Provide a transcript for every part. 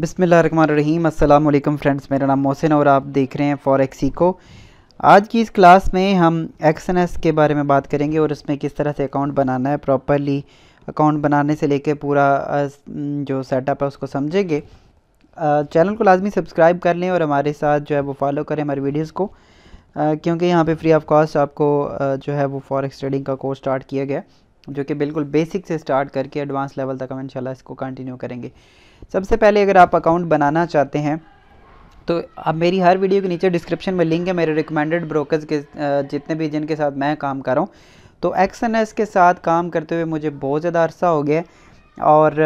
बिसमीम अल्लाम फ्रेंड्स मेरा नाम मोहसिन और आप देख रहे हैं फॉरेक्सी को आज की इस क्लास में हम एक्सएनएस के बारे में बात करेंगे और उसमें किस तरह से अकाउंट बनाना है प्रॉपरली अकाउंट बनाने से लेके पूरा जो सेटअप है उसको समझेंगे चैनल को लाजमी सब्सक्राइब कर लें और हमारे साथ जो है वो फॉलो करें हमारी वीडियोज़ को क्योंकि यहाँ पर फ्री ऑफ कॉस्ट आपको जो है वो एक्स ट्रेडिंग का कोर्स स्टार्ट किया गया है जो कि बिल्कुल बेसिक से स्टार्ट करके एडवांस लेवल तक हम इंशाल्लाह इसको कंटिन्यू करेंगे सबसे पहले अगर आप अकाउंट बनाना चाहते हैं तो अब मेरी हर वीडियो के नीचे डिस्क्रिप्शन में लिंक है मेरे रिकमेंडेड ब्रोकर्स के जितने भी जिनके साथ मैं काम कर रहा हूँ तो एक्स के साथ काम करते हुए मुझे बहुत ज़्यादा अरसा हो गया और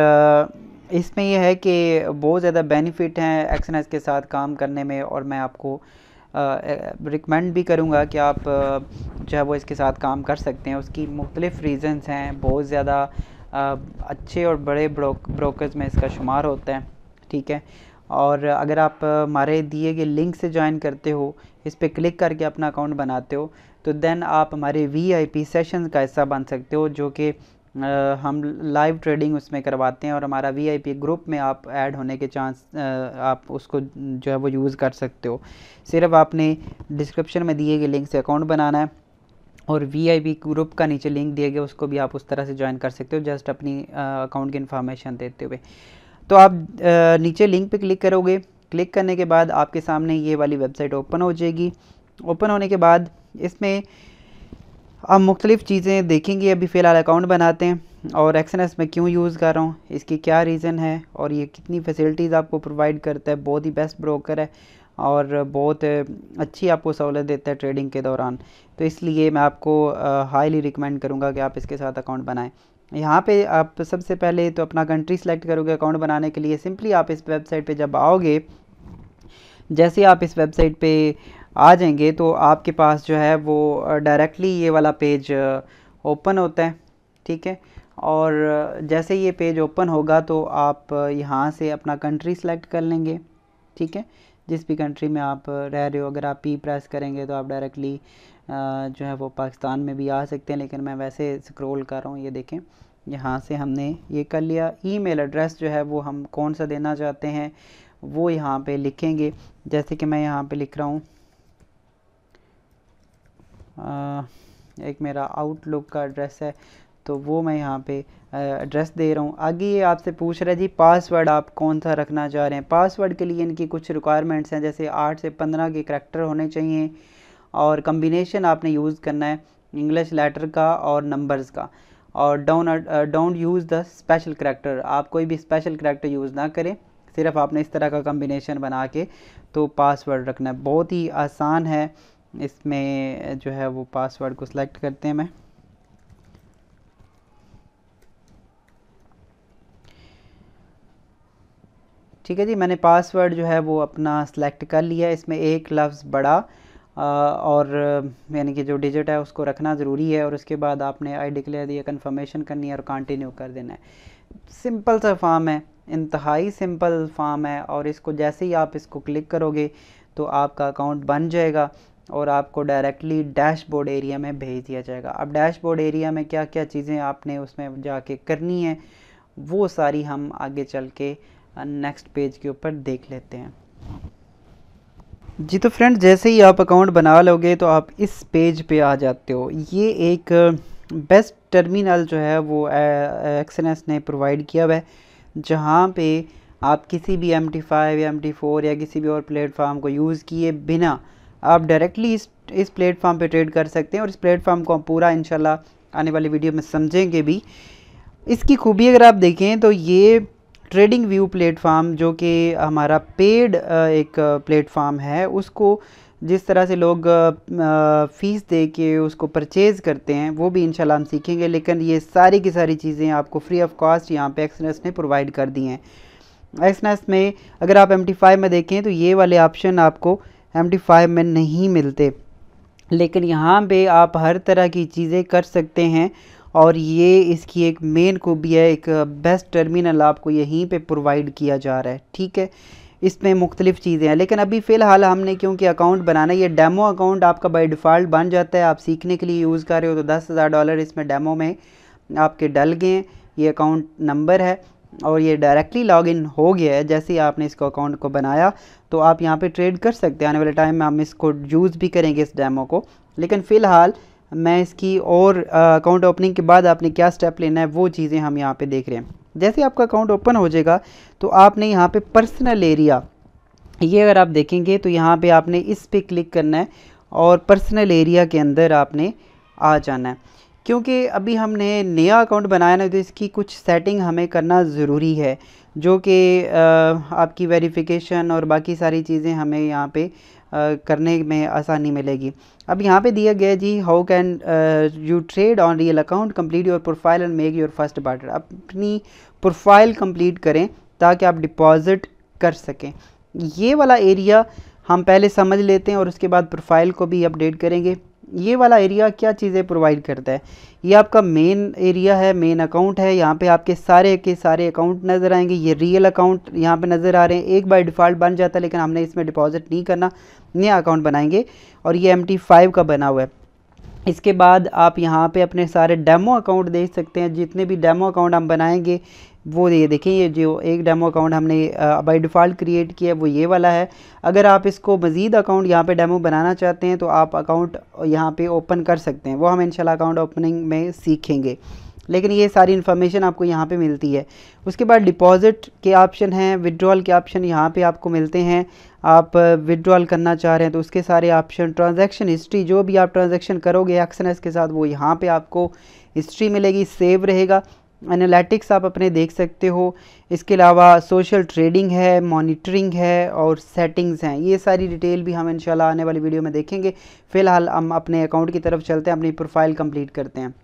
इसमें यह है कि बहुत ज़्यादा बेनिफिट हैं एक्स के साथ काम करने में और मैं आपको रिकमेंड भी करूँगा कि आप जो है वो इसके साथ काम कर सकते हैं उसकी मुख्तलिफ़ रीज़न्स हैं बहुत ज़्यादा अच्छे और बड़े ब्रोकर्स में इसका शुमार होता है ठीक है और अगर आप हमारे दिए गए लिंक से ज्वाइन करते हो इस पर क्लिक करके अपना अकाउंट बनाते हो तो देन आप हमारे वी आई पी सेशन का हिस्सा बन सकते हो जो कि हम लाइव ट्रेडिंग उसमें करवाते हैं और हमारा वीआईपी ग्रुप में आप ऐड होने के चांस आप उसको जो है वो यूज़ कर सकते हो सिर्फ आपने डिस्क्रिप्शन में दिए गए लिंक से अकाउंट बनाना है और वी आई पी ग्रुप का नीचे लिंक दिए गए उसको भी आप उस तरह से ज्वाइन कर सकते हो जस्ट अपनी अकाउंट की इन्फॉर्मेशन देते हुए तो आप आ, नीचे लिंक पे क्लिक करोगे क्लिक करने के बाद आपके सामने ये वाली वेबसाइट ओपन हो जाएगी ओपन होने के बाद इसमें अब मुख्तलिफ़ चीज़ें देखेंगे अभी फ़िलहाल अकाउंट बनाते हैं और एस मैं क्यों यूज़ कर रहा हूँ इसकी क्या रीज़न है और ये कितनी फैसिलिटीज़ आपको प्रोवाइड करता है बहुत ही बेस्ट ब्रोकर है और बहुत अच्छी आपको सहूलत देता है ट्रेडिंग के दौरान तो इसलिए मैं आपको हाईली रिकमेंड करूँगा कि आप इसके साथ अकाउंट बनाएँ यहाँ पे आप सबसे पहले तो अपना कंट्री सेलेक्ट करोगे अकाउंट बनाने के लिए सिंपली आप इस वेबसाइट पे जब आओगे जैसे आप इस वेबसाइट पे आ जाएंगे तो आपके पास जो है वो डायरेक्टली ये वाला पेज ओपन होता है ठीक है और जैसे ये पेज ओपन होगा तो आप यहाँ से अपना कंट्री सेलेक्ट कर लेंगे ठीक है जिस भी कंट्री में आप रह रहे हो अगर आप पी प्रेस करेंगे तो आप डायरेक्टली जो है वो पाकिस्तान में भी आ सकते हैं लेकिन मैं वैसे स्क्रॉल कर रहा हूँ ये देखें यहाँ से हमने ये कर लिया ईमेल एड्रेस जो है वो हम कौन सा देना चाहते हैं वो यहाँ पे लिखेंगे जैसे कि मैं यहाँ पे लिख रहा हूँ एक मेरा आउटलुक का एड्रेस है तो वो मैं यहाँ पे एड्रेस दे रहा हूँ आगे ये आपसे पूछ रहा है जी पासवर्ड आप कौन सा रखना चाह रहे हैं पासवर्ड के लिए इनकी कुछ रिक्वायरमेंट्स हैं जैसे आठ से पंद्रह के करैक्टर होने चाहिए और कम्बिनेशन आपने यूज़ करना है इंग्लिश लेटर का और नंबर्स का और don't don't use the special character आप कोई भी स्पेशल करैक्टर यूज़ ना करें सिर्फ आपने इस तरह का कम्बिनेशन बना के तो पासवर्ड रखना है बहुत ही आसान है इसमें जो है वो पासवर्ड को सिलेक्ट करते हैं मैं ठीक है जी मैंने पासवर्ड जो है वो अपना सिलेक्ट कर लिया इसमें एक लफ्ज़ बड़ा आ, और यानी कि जो डिजिट है उसको रखना ज़रूरी है और उसके बाद आपने आई डिक्लेयर दिया कन्फर्मेशन करनी है और कंटिन्यू कर देना है सिंपल सा फॉर्म है इंतहाई सिंपल फॉर्म है और इसको जैसे ही आप इसको क्लिक करोगे तो आपका अकाउंट बन जाएगा और आपको डायरेक्टली डैशबोर्ड एरिया में भेज दिया जाएगा अब डैशबोर्ड एरिया में क्या क्या चीज़ें आपने उसमें जाके करनी है वो सारी हम आगे चल के नेक्स्ट पेज के ऊपर देख लेते हैं जी तो फ्रेंड जैसे ही आप अकाउंट बना लोगे तो आप इस पेज पे आ जाते हो ये एक बेस्ट टर्मिनल जो है वो एक्सनेस ने प्रोवाइड किया हुआ है जहाँ पे आप किसी भी एम टी फाइव या एम टी फोर या किसी भी और प्लेटफार्म को यूज़ किए बिना आप डायरेक्टली इस इस प्लेटफॉर्म पे ट्रेड कर सकते हैं और इस प्लेटफॉर्म को हम पूरा इनशाला आने वाली वीडियो में समझेंगे भी इसकी खूबी अगर आप देखें तो ये ट्रेडिंग व्यू प्लेटफार्म जो कि हमारा पेड एक प्लेटफार्म है उसको जिस तरह से लोग फ़ीस दे के उसको परचेज़ करते हैं वो भी इंशाल्लाह हम सीखेंगे लेकिन ये सारी की सारी चीज़ें आपको फ्री ऑफ कॉस्ट यहाँ पे एक्सनेस ने प्रोवाइड कर दी हैं एक्सनेस में अगर आप एम में देखें तो ये वाले ऑप्शन आपको एम फाइव में नहीं मिलते लेकिन यहाँ पे आप हर तरह की चीज़ें कर सकते हैं और ये इसकी एक मेन खूबी है एक बेस्ट टर्मिनल आपको यहीं पे प्रोवाइड किया जा रहा है ठीक है इसमें मुख्तलिफ चीज़ें हैं लेकिन अभी फ़िलहाल हमने क्योंकि अकाउंट बनाना ये डेमो अकाउंट आपका बाई डिफ़ॉल्ट बन जाता है आप सीखने के लिए यूज़ कर रहे हो तो दस हज़ार डॉलर इसमें डेमो में आपके डल गए ये अकाउंट नंबर है और ये डायरेक्टली लॉगिन हो गया है जैसे ही आपने इसको अकाउंट को बनाया तो आप यहाँ पे ट्रेड कर सकते हैं आने वाले टाइम में हम इसको यूज़ भी करेंगे इस डेमो को लेकिन फ़िलहाल मैं इसकी और अकाउंट ओपनिंग के बाद आपने क्या स्टेप लेना है वो चीज़ें हम यहाँ पर देख रहे हैं जैसे आपका अकाउंट ओपन हो जाएगा तो आपने यहाँ पे पर्सनल एरिया ये अगर आप देखेंगे तो यहाँ पर आपने इस पर क्लिक करना है और पर्सनल एरिया के अंदर आपने आ जाना है क्योंकि अभी हमने नया अकाउंट बनाया ना तो इसकी कुछ सेटिंग हमें करना ज़रूरी है जो कि आपकी वेरिफिकेशन और बाकी सारी चीज़ें हमें यहाँ पे करने में आसानी मिलेगी अब यहाँ पे दिया गया जी how can you trade on real account complete your profile and make your first barter अपनी प्रोफाइल कंप्लीट करें ताकि आप डिपॉजिट कर सकें ये वाला एरिया हम पहले समझ लेते हैं और उसके बाद प्रोफाइल को भी अपडेट करेंगे ये वाला एरिया क्या चीज़ें प्रोवाइड करता है ये आपका मेन एरिया है मेन अकाउंट है यहाँ पे आपके सारे के सारे अकाउंट नज़र आएंगे ये रियल अकाउंट यहाँ पे नज़र आ रहे हैं एक बार डिफ़ॉल्ट बन जाता है लेकिन हमने इसमें डिपॉजिट नहीं करना नया अकाउंट बनाएंगे और ये एम फाइव का बना हुआ है इसके बाद आप यहाँ पे अपने सारे डेमो अकाउंट देख सकते हैं जितने भी डेमो अकाउंट हम बनाएंगे वो ये देखिए ये जो एक डेमो अकाउंट हमने बाय डिफ़ॉल्ट क्रिएट किया है वो ये वाला है अगर आप इसको मज़ीद अकाउंट यहाँ पे डेमो बनाना चाहते हैं तो आप अकाउंट यहाँ पे ओपन कर सकते हैं वो हम इंशाल्लाह अकाउंट ओपनिंग में सीखेंगे लेकिन ये सारी इन्फॉर्मेशन आपको यहाँ पे मिलती है उसके बाद डिपॉज़िट के ऑप्शन हैं विदड्रॉल के ऑप्शन यहाँ पर आपको मिलते हैं आप विड्रॉल करना चाह रहे हैं तो उसके सारे ऑप्शन ट्रांजेक्शन हिस्ट्री जो भी आप ट्रांजेक्शन करोगे एक्सनस के साथ वो यहाँ पर आपको हिस्ट्री मिलेगी सेव रहेगा एनालिटिक्स आप अपने देख सकते हो इसके अलावा सोशल ट्रेडिंग है मॉनिटरिंग है और सेटिंग्स हैं ये सारी डिटेल भी हम इंशाल्लाह आने वाली वीडियो में देखेंगे फ़िलहाल हम अपने अकाउंट की तरफ चलते हैं अपनी प्रोफाइल कंप्लीट करते हैं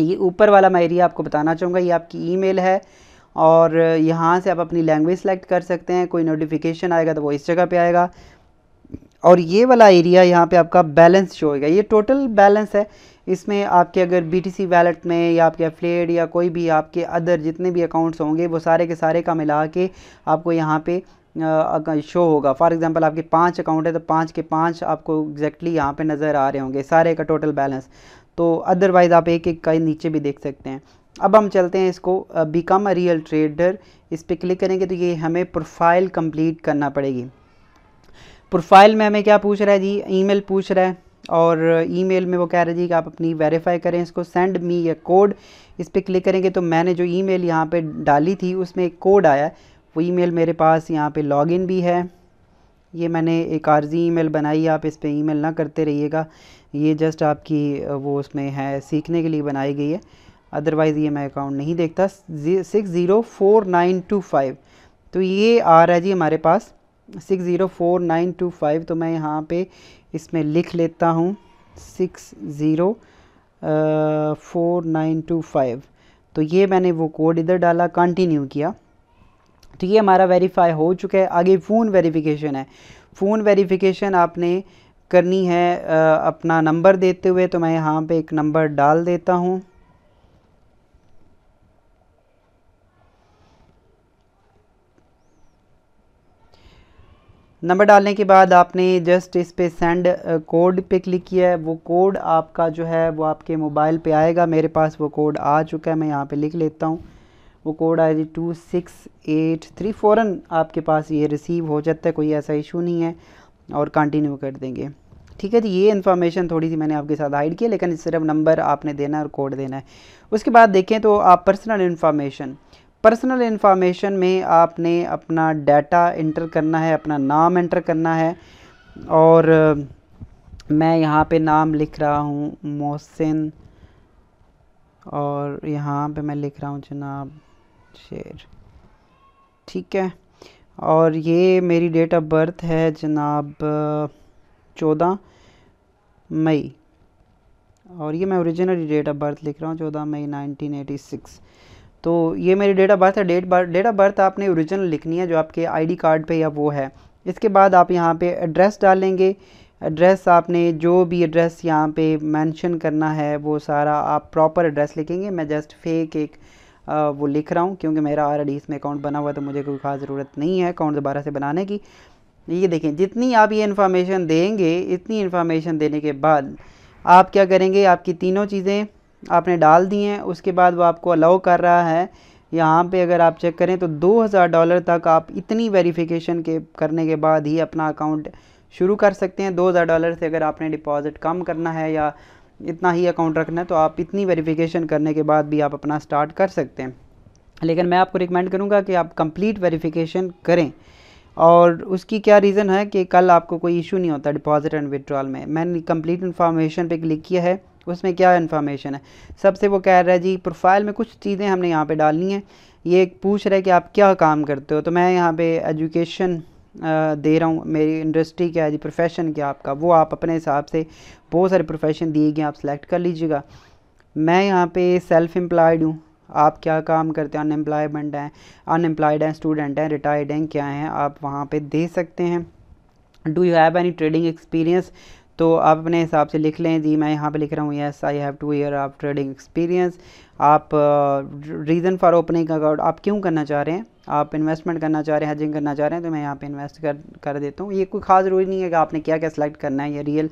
ये ऊपर वाला मैं एरिया आपको बताना चाहूँगा ये आपकी ईमेल है और यहाँ से आप अपनी लैंग्वेज सेलेक्ट कर सकते हैं कोई नोटिफिकेशन आएगा तो वो इस जगह पर आएगा और ये वाला एरिया यहाँ पे आपका बैलेंस शो होगा ये टोटल बैलेंस है इसमें आपके अगर बी टी सी वैलेट में या आपके एफलेट या कोई भी आपके अदर जितने भी अकाउंट्स होंगे वो सारे के सारे का मिला के आपको यहाँ पे शो होगा फॉर एग्जांपल आपके पांच अकाउंट है तो पांच के पांच आपको एग्जैक्टली यहाँ पे नज़र आ रहे होंगे सारे का टोटल बैलेंस तो अदरवाइज़ आप एक एक का नीचे भी देख सकते हैं अब हम चलते हैं इसको बिकम अ रियल ट्रेडर इस पर क्लिक करेंगे तो ये हमें प्रोफाइल कम्प्लीट करना पड़ेगी प्रोफाइल में हमें क्या पूछ रहा है जी ईमेल पूछ रहा है और ईमेल में वो कह रहे थे कि आप अपनी वेरीफाई करें इसको सेंड मी या कोड इस पर क्लिक करेंगे तो मैंने जो ईमेल यहाँ पर डाली थी उसमें एक कोड आया वो ईमेल मेरे पास यहाँ पे लॉगिन भी है ये मैंने एक आर्जी ईमेल बनाई आप इस पर ई ना करते रहिएगा ये जस्ट आपकी वो उसमें है सीखने के लिए बनाई गई है अदरवाइज़ ये मैं अकाउंट नहीं देखता six zero four nine two five तो ये आ रहा है जी हमारे पास six zero four nine two five तो मैं यहाँ पे इसमें लिख लेता हूँ six zero four nine two five तो ये मैंने वो कोड इधर डाला कंटिन्यू किया तो ये हमारा वेरीफाई हो चुका है आगे फ़ोन वेरिफिकेशन है फ़ोन वेरिफिकेशन आपने करनी है आ, अपना नंबर देते हुए तो मैं यहाँ पे एक नंबर डाल देता हूँ नंबर डालने के बाद आपने जस्ट इस पर सेंड कोड पे क्लिक किया है वो कोड आपका जो है वो आपके मोबाइल पे आएगा मेरे पास वो कोड आ चुका है मैं यहाँ पे लिख लेता हूँ वो code D two six eight three four आपके पास ये रिसीव हो जाता है कोई ऐसा इशू नहीं है और कंटिन्यू कर देंगे ठीक है जी ये इन्फॉर्मेशन थोड़ी सी मैंने आपके साथ हाइड किया लेकिन सिर्फ नंबर आपने देना है और कोड देना है उसके बाद देखें तो आप पर्सनल इन्फॉर्मेशन पर्सनल इन्फॉर्मेशन में आपने अपना डाटा इंटर करना है अपना नाम इंटर करना है और मैं यहाँ पे नाम लिख रहा हूँ मोहसिन और यहाँ पे मैं लिख रहा हूँ जनाब शेर ठीक है और ये मेरी डेट ऑफ बर्थ है जनाब चौदह मई और ये मैं ओरिजिनल डेट ऑफ बर्थ लिख रहा हूँ चौदह मई 1986 तो ये मेरी डेट ऑफ बर्थ है date birth date of birth आपने ओरिजिनल लिखनी है जो आपके आईडी कार्ड पे या वो है इसके बाद आप यहाँ पे एड्रेस डालेंगे एड्रेस आपने जो भी एड्रेस यहाँ पे मेंशन करना है वो सारा आप प्रॉपर एड्रेस लिखेंगे मैं जस्ट फेक एक आ, वो लिख रहा हूँ क्योंकि मेरा ऑलरेडी इसमें अकाउंट बना हुआ तो मुझे कोई खास ज़रूरत नहीं है अकाउंट दोबारा से बनाने की ये देखें जितनी आप ये इन्फॉर्मेशन देंगे इतनी इन्फॉर्मेशन देने के बाद आप क्या करेंगे आपकी तीनों चीज़ें आपने डाल दिए हैं उसके बाद वो आपको अलाउ कर रहा है यहाँ पे अगर आप चेक करें तो 2000 डॉलर तक आप इतनी वेरिफिकेशन के करने के बाद ही अपना अकाउंट शुरू कर सकते हैं 2000 डॉलर से अगर आपने डिपॉज़िट कम करना है या इतना ही अकाउंट रखना है तो आप इतनी वेरिफिकेशन करने के बाद भी आप अपना स्टार्ट कर सकते हैं लेकिन मैं आपको रिकमेंड करूँगा कि आप कम्प्लीट वेरीफिकेशन करें और उसकी क्या रीज़न है कि कल आपको कोई इशू नहीं होता डिपॉज़िट एंड विड्रॉल में मैंने कम्प्लीट इन्फॉर्मेशन पर क्लिक किया है उसमें क्या इन्फॉर्मेशन है सबसे वो कह रहा है जी प्रोफाइल में कुछ चीज़ें हमने यहाँ पे डालनी है ये पूछ रहा है कि आप क्या काम करते हो तो मैं यहाँ पे एजुकेशन दे रहा हूँ मेरी इंडस्ट्री क्या है जी प्रोफेशन क्या आपका वो आप अपने हिसाब से बहुत सारे प्रोफेशन दिए गए आप सेलेक्ट कर लीजिएगा मैं यहाँ पर सेल्फ एम्प्लॉयड हूँ आप क्या काम करते हैं अनएम्प्लॉयमेंट हैं अनएम्प्लॉयड हैं स्टूडेंट हैं रिटायर्ड हैं क्या हैं आप वहाँ पर दे सकते हैं do you have any trading experience तो आप अपने हिसाब से लिख लें जी मैं यहाँ पे लिख रहा हूँ yes I have two year आप ट्रेडिंग एक्सपीरियंस आप रीज़न फॉर ओपनिंग अकाउंट आप क्यों करना चाह रहे हैं आप इन्वेस्टमेंट करना चाह रहे हैं हजिंग करना चाह रहे हैं तो मैं यहाँ पे इन्वेस्ट कर कर देता हूँ ये कोई ख़ास ज़रूरी नहीं है कि आपने क्या क्या सेलेक्ट करना है ये रियल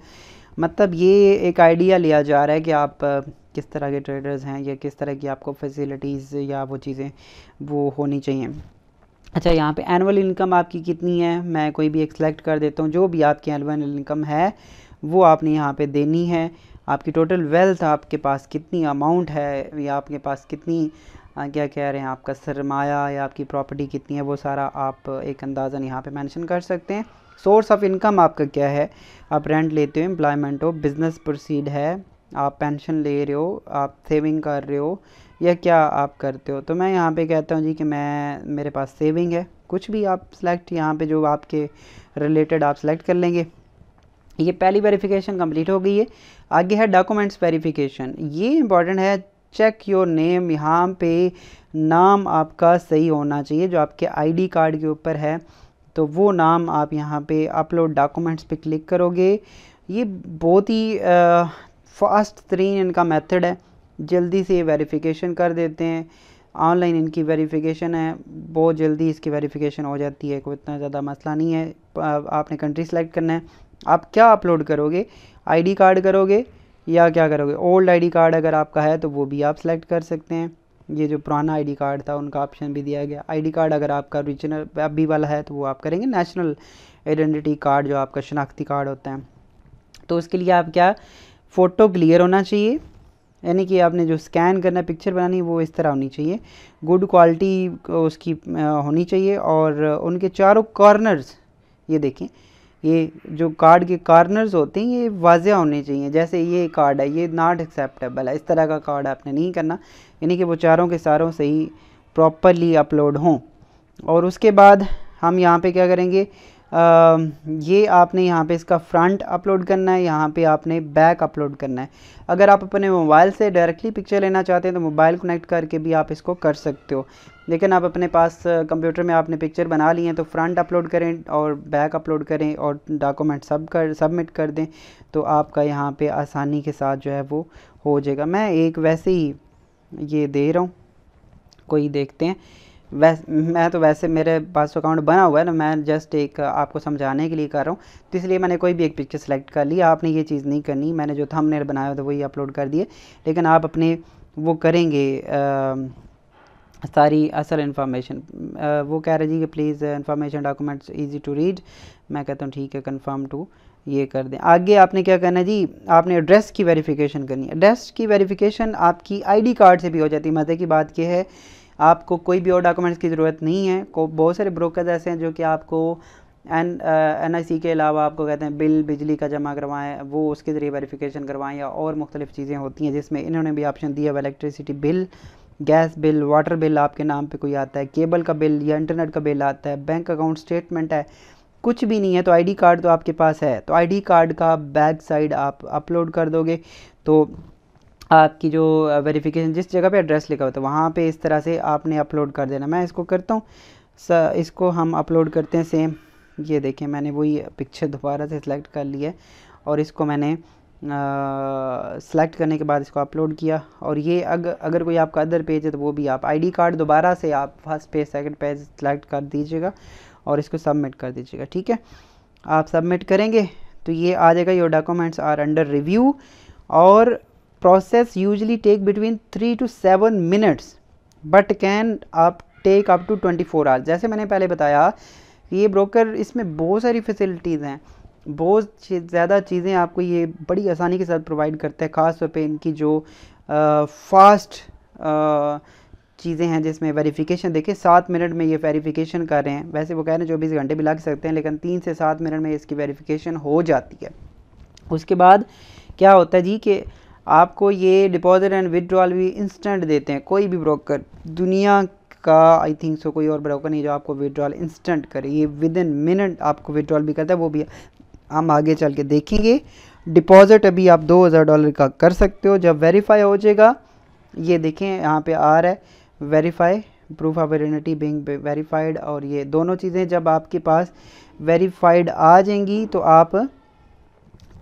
मतलब ये एक आइडिया लिया जा रहा है कि आप किस तरह के ट्रेडर्स हैं या किस तरह की आपको फैसिलिटीज़ या वो चीज़ें वो होनी चाहिए अच्छा यहाँ पे एनुअल इनकम आपकी कितनी है मैं कोई भी एक सेलेक्ट कर देता हूँ जो भी आपकी एनुअल इनकम है वो आपने यहाँ पे देनी है आपकी टोटल वेल्थ आपके पास कितनी अमाउंट है या आपके पास कितनी आ, क्या कह रहे हैं आपका सरमाया या आपकी प्रॉपर्टी कितनी है वो सारा आप एक अंदाज़न यहाँ पे मेंशन कर सकते हैं सोर्स ऑफ इनकम आपका क्या है आप रेंट लेते हो एम्प्लॉयमेंट हो बिज़नेस प्रोसीड है आप पेंशन ले रहे हो आप सेविंग कर रहे हो या क्या आप करते हो तो मैं यहाँ पे कहता हूँ जी कि मैं मेरे पास सेविंग है कुछ भी आप सेलेक्ट यहाँ पे जो आपके रिलेटेड आप सेलेक्ट कर लेंगे ये पहली वेरिफिकेशन कंप्लीट हो गई है आगे है डॉक्यूमेंट्स वेरिफिकेशन ये इंपॉर्टेंट है चेक योर नेम यहाँ पे नाम आपका सही होना चाहिए जो आपके आईडी कार्ड के ऊपर है तो वो नाम आप यहाँ पे अपलोड डॉक्यूमेंट्स पे क्लिक करोगे ये बहुत ही फास्ट तरीन इनका मेथड है जल्दी से वेरिफिकेशन कर देते हैं ऑनलाइन इनकी वेरिफिकेशन है बहुत जल्दी इसकी वेरिफिकेशन हो जाती है कोई इतना ज़्यादा मसला नहीं है आपने कंट्री सेलेक्ट करना है आप क्या अपलोड करोगे आईडी कार्ड करोगे या क्या करोगे ओल्ड आईडी कार्ड अगर आपका है तो वो भी आप सेलेक्ट कर सकते हैं ये जो पुराना आईडी कार्ड था उनका ऑप्शन भी दिया गया आईडी कार्ड अगर आपका ओरिजिनल अभी वाला है तो वो आप करेंगे नेशनल आइडेंटिटी कार्ड जो आपका शनाख्ती कार्ड होता है तो उसके लिए आप क्या फ़ोटो क्लियर होना चाहिए यानी कि आपने जो स्कैन करना पिक्चर बनानी वो इस तरह होनी चाहिए गुड क्वालिटी उसकी होनी चाहिए और उनके चारों कॉर्नर्स ये देखें ये जो कार्ड के कार्नर्स होते हैं ये वाज़ होने चाहिए जैसे ये कार्ड है ये नॉट एक्सेप्टेबल है इस तरह का कार्ड आपने नहीं करना यानी कि वो चारों के सारों सही प्रॉपरली अपलोड हों और उसके बाद हम यहाँ पे क्या करेंगे ये आपने यहाँ पे इसका फ्रंट अपलोड करना है यहाँ पे आपने बैक अपलोड करना है अगर आप अपने मोबाइल से डायरेक्टली पिक्चर लेना चाहते हैं तो मोबाइल कनेक्ट करके भी आप इसको कर सकते हो लेकिन आप अपने पास कंप्यूटर में आपने पिक्चर बना ली है तो फ्रंट अपलोड करें और बैक अपलोड करें और डॉक्यूमेंट सब कर सबमिट कर दें तो आपका यहाँ पर आसानी के साथ जो है वो हो जाएगा मैं एक वैसे ही ये दे रहा हूँ कोई देखते हैं वैस मैं तो वैसे मेरे पास अकाउंट बना हुआ है ना मैं जस्ट एक आपको समझाने के लिए कर रहा हूँ तो इसलिए मैंने कोई भी एक पिक्चर सेलेक्ट कर ली आपने ये चीज़ नहीं करनी मैंने जो थंबनेल बनाया था वही अपलोड कर दिए लेकिन आप अपने वो करेंगे आ, सारी असल इन्फॉर्मेशन वो कह रहे जी कि please information documents easy to read मैं कहता हूँ ठीक है कन्फर्म टू ये कर दें आगे आपने क्या करना है जी आपने एड्रेस की वेरिफिकेशन करनी है एड्रेस की वेरिफिकेशन आपकी आईडी कार्ड से भी हो जाती है मज़े की बात यह है आपको कोई भी और डॉक्यूमेंट्स की ज़रूरत नहीं है को बहुत सारे ब्रोकर ऐसे हैं जो कि आपको एन एन आई सी के अलावा आपको कहते हैं बिल बिजली का जमा करवाएं वो उसके ज़रिए वेरिफिकेशन करवाएं या और मुख्तलिफ़ चीज़ें होती हैं जिसमें इन्होंने भी ऑप्शन दिया हुआ electricity bill gas bill water bill आपके नाम पे कोई आता है केबल का बिल या इंटरनेट का बिल आता है बैंक अकाउंट स्टेटमेंट है कुछ भी नहीं है तो आईडी कार्ड तो आपके पास है तो आईडी कार्ड का बैक साइड आप अपलोड कर दोगे तो आपकी जो वेरिफिकेशन जिस जगह पे एड्रेस लिखा होता है वहाँ पे इस तरह से आपने अपलोड कर देना मैं इसको करता हूँ इसको हम अपलोड करते हैं सेम ये देखें मैंने वही पिक्चर दोबारा से सिलेक्ट कर लिया है और इसको मैंने सेलेक्ट करने के बाद इसको अपलोड किया और ये अग, अगर कोई आपका अदर पेज है तो वो भी आप आईडी कार्ड दोबारा से आप first page second page select कर दीजिएगा और इसको सबमिट कर दीजिएगा ठीक है आप सबमिट करेंगे तो ये आ जाएगा your documents are under review और process usually take between three to seven minutes but can up take up to 24 hours जैसे मैंने पहले बताया कि ये ब्रोकर इसमें बहुत सारी फैसिलिटीज़ हैं बहुत ज़्यादा चीज़ें आपको ये बड़ी आसानी के साथ प्रोवाइड करते हैं ख़ास तौर पर इनकी जो आ, फास्ट चीज़ें हैं जिसमें वेरिफिकेशन देखिए सात मिनट में ये वेरिफिकेशन कर रहे हैं वैसे वो कह रहे हैं चौबीस घंटे भी लग सकते हैं लेकिन तीन से सात मिनट में इसकी वेरिफिकेशन हो जाती है उसके बाद क्या होता है जी कि आपको ये डिपॉजिट एंड विदड्रॉल भी इंस्टेंट देते हैं कोई भी ब्रोकर दुनिया का आई थिंक सो कोई और ब्रोकर नहीं जो आपको विदड्रॉल इंस्टेंट करे ये विद इन मिनट आपको विदड्रॉल भी करता है वो भी हम आगे चल के देखेंगे डिपॉजिट अभी आप दो हज़ार डॉलर का कर सकते हो जब वेरीफाई हो जाएगा ये देखें यहाँ पे आ रहा है verify proof of identity being verified और ये दोनों चीज़ें जब आपके पास वेरीफाइड आ जाएंगी तो आप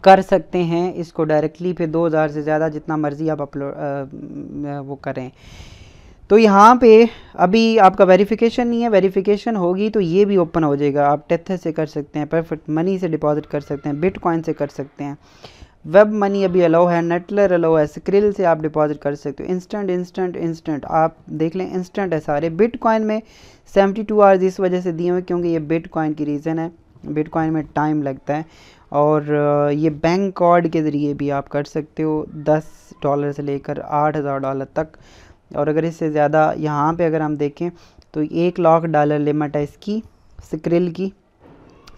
कर सकते हैं इसको डायरेक्टली पे 2000 से ज़्यादा जितना मर्ज़ी आप अपलोड वो करें तो यहाँ पे अभी आपका वेरिफिकेशन नहीं है वेरिफिकेशन होगी तो ये भी ओपन हो जाएगा आप टेथे e से कर सकते हैं परफेक्ट मनी से डिपॉजिट कर सकते हैं बिटकॉइन से कर सकते हैं वेब मनी अभी अलाउ है नेटलर अलाउ है स्क्रिल से आप डिपॉजिट कर सकते हो इंस्टेंट इंस्टेंट इंस्टेंट आप देख लें इंस्टेंट है सारे बिटकॉइन में सेवेंटी टू आवर्स इस वजह से दिए हुए क्योंकि ये बिटकॉइन की रीज़न है बिटकॉइन में टाइम लगता है और ये बैंक कार्ड के ज़रिए भी आप कर सकते हो दस डॉलर से लेकर आठ हज़ार डॉलर तक और अगर इससे ज़्यादा यहाँ पे अगर हम देखें तो एक लाख डॉलर लिमिट है इसकी स्क्रिल की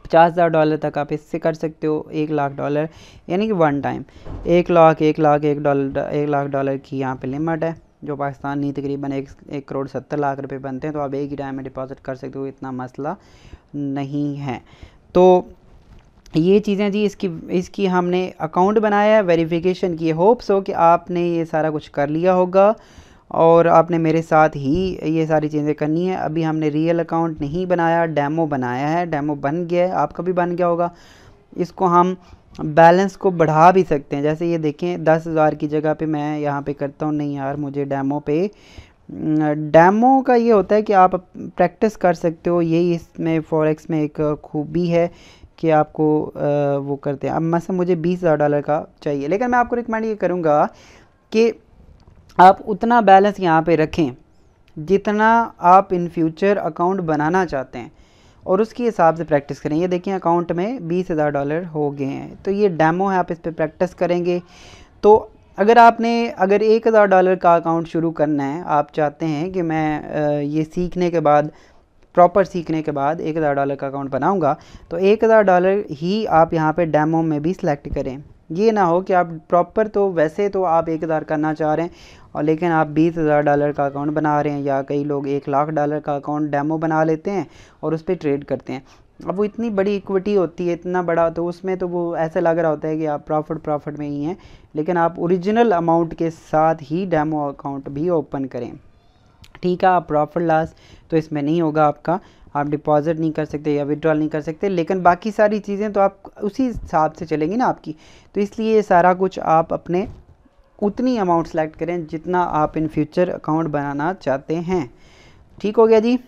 पचास हज़ार डॉलर तक आप इससे कर सकते हो एक लाख डॉलर यानी कि वन टाइम एक लाख एक लाख एक डॉलर एक लाख डॉलर की यहाँ पे लिमिट है जो पाकिस्तानी तकरीबन एक एक करोड़ सत्तर लाख रुपए बनते हैं तो आप एक ही टाइम में डिपॉजिट कर सकते हो इतना मसला नहीं है तो ये चीज़ें जी इसकी इसकी हमने अकाउंट बनाया है वेरीफिकेशन की होप्स हो कि आपने ये सारा कुछ कर लिया होगा और आपने मेरे साथ ही ये सारी चीज़ें करनी है अभी हमने रियल अकाउंट नहीं बनाया डेमो बनाया है डेमो बन गया है आपका भी बन गया होगा इसको हम बैलेंस को बढ़ा भी सकते हैं जैसे ये देखें दस हज़ार की जगह पे मैं यहाँ पे करता हूँ नहीं यार मुझे डैमो पे डैमो का ये होता है कि आप प्रैक्टिस कर सकते हो यही इसमें फॉरेक्स में एक खूबी है कि आपको आ, वो करते हैं अब मसला मुझे बीस हज़ार डॉलर का चाहिए लेकिन मैं आपको रिकमेंड ये करूँगा कि आप उतना बैलेंस यहाँ पे रखें जितना आप इन फ्यूचर अकाउंट बनाना चाहते हैं और उसके हिसाब से प्रैक्टिस करें ये देखें अकाउंट में बीस हज़ार डॉलर हो गए हैं तो ये डैमो है आप इस पर प्रैक्टिस करेंगे तो अगर आपने अगर एक हज़ार डॉलर का अकाउंट शुरू करना है आप चाहते हैं कि मैं ये सीखने के बाद प्रॉपर सीखने के बाद एक हज़ार डॉलर का अकाउंट बनाऊंगा तो एक हज़ार डॉलर ही आप यहाँ पे डेमो में भी सिलेक्ट करें ये ना हो कि आप प्रॉपर तो वैसे तो आप एक हज़ार करना चाह रहे हैं और लेकिन आप बीस हज़ार डॉलर का अकाउंट बना रहे हैं या कई लोग एक लाख डॉलर का अकाउंट डेमो बना लेते हैं और उस पर ट्रेड करते हैं अब वो इतनी बड़ी इक्विटी होती है इतना बड़ा तो उसमें तो वो ऐसे लग रहा होता है कि आप प्रॉफिट प्रॉफिट में ही हैं लेकिन आप ओरिजिनल अमाउंट के साथ ही डेमो अकाउंट भी ओपन करें ठीक है आप प्रॉफिट लॉस तो इसमें नहीं होगा आपका आप डिपॉजिट नहीं कर सकते या विड्रॉल नहीं कर सकते लेकिन बाकी सारी चीज़ें तो आप उसी हिसाब से चलेंगी ना आपकी तो इसलिए ये सारा कुछ आप अपने उतनी अमाउंट सेलेक्ट करें जितना आप इन फ्यूचर अकाउंट बनाना चाहते हैं ठीक हो गया जी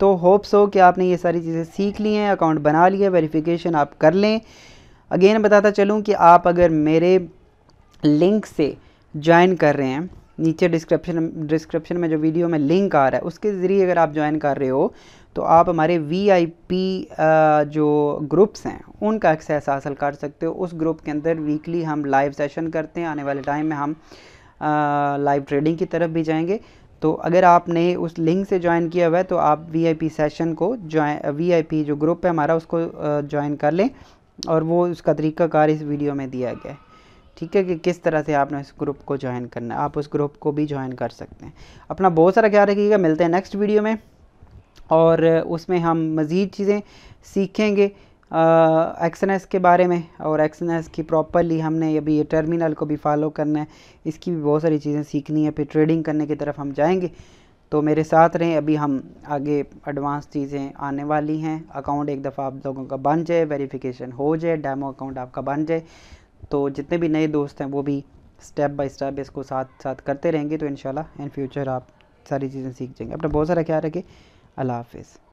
तो होप्स हो कि आपने ये सारी चीज़ें सीख ली हैं अकाउंट बना लिए वेरीफिकेशन आप कर लें अगेन बताता चलूँ कि आप अगर मेरे लिंक से ज्वाइन कर रहे हैं नीचे डिस्क्रिप्शन डिस्क्रिप्शन में जो वीडियो में लिंक आ रहा है उसके ज़रिए अगर आप ज्वाइन कर रहे हो तो आप हमारे वीआईपी जो ग्रुप्स हैं उनका एक्सेस हासिल कर सकते हो उस ग्रुप के अंदर वीकली हम लाइव सेशन करते हैं आने वाले टाइम में हम लाइव ट्रेडिंग की तरफ भी जाएंगे तो अगर आपने उस लिंक से ज्वाइन किया हुआ है तो आप वीआईपी सेशन को ज्वाइन वी जो ग्रुप है हमारा उसको ज्वाइन कर लें और वो उसका तरीकाकार इस वीडियो में दिया गया है ठीक है कि किस तरह से आपने इस ग्रुप को ज्वाइन करना है आप उस ग्रुप को भी ज्वाइन कर सकते हैं अपना बहुत सारा ख्याल रखिएगा मिलते हैं नेक्स्ट वीडियो में और उसमें हम मज़ीद चीज़ें सीखेंगे एक्सनेस के बारे में और एक्सनेस की प्रॉपरली हमने अभी ये टर्मिनल को भी फॉलो करना है इसकी भी बहुत सारी चीज़ें सीखनी है फिर ट्रेडिंग करने की तरफ हम जाएंगे तो मेरे साथ रहें अभी हम आगे एडवांस चीज़ें आने वाली हैं अकाउंट एक दफ़ा आप लोगों का बन जाए वेरिफिकेशन हो जाए डेमो अकाउंट आपका बन जाए तो जितने भी नए दोस्त हैं वो भी स्टेप बाय स्टेप इसको साथ साथ करते रहेंगे तो इन इन फ्यूचर आप सारी चीज़ें सीख जाएंगे अपना बहुत सारा ख्याल रखें अल्लाह हाफिज़